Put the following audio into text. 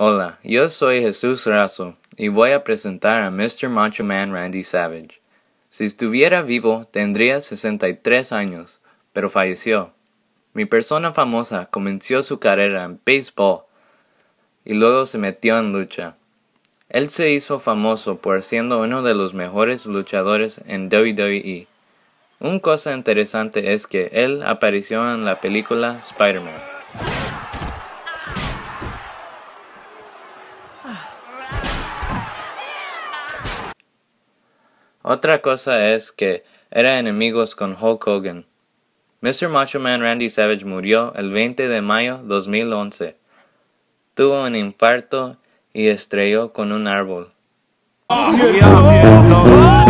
Hola, yo soy Jesús Razo y voy a presentar a Mr. Macho Man Randy Savage. Si estuviera vivo tendría 63 años, pero falleció. Mi persona famosa comenzó su carrera en béisbol y luego se metió en lucha. Él se hizo famoso por siendo uno de los mejores luchadores en WWE. Un cosa interesante es que él apareció en la película Spider-Man. Otra cosa es que era enemigos con Hulk Hogan. Mr. Macho Man Randy Savage murió el 20 de mayo 2011. Tuvo un infarto y estrelló con un árbol. Oh,